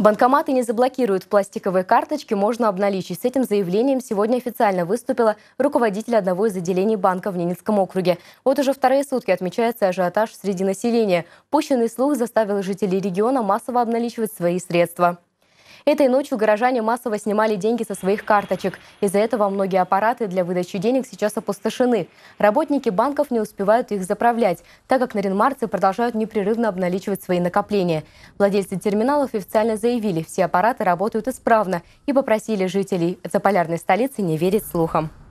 Банкоматы не заблокируют пластиковые карточки, можно обналичить. С этим заявлением сегодня официально выступила руководитель одного из отделений банка в Ненецком округе. Вот уже вторые сутки отмечается ажиотаж среди населения. Пущенный слух заставил жителей региона массово обналичивать свои средства. Этой ночью горожане массово снимали деньги со своих карточек. Из-за этого многие аппараты для выдачи денег сейчас опустошены. Работники банков не успевают их заправлять, так как наринмарцы продолжают непрерывно обналичивать свои накопления. Владельцы терминалов официально заявили, все аппараты работают исправно и попросили жителей заполярной столицы не верить слухам.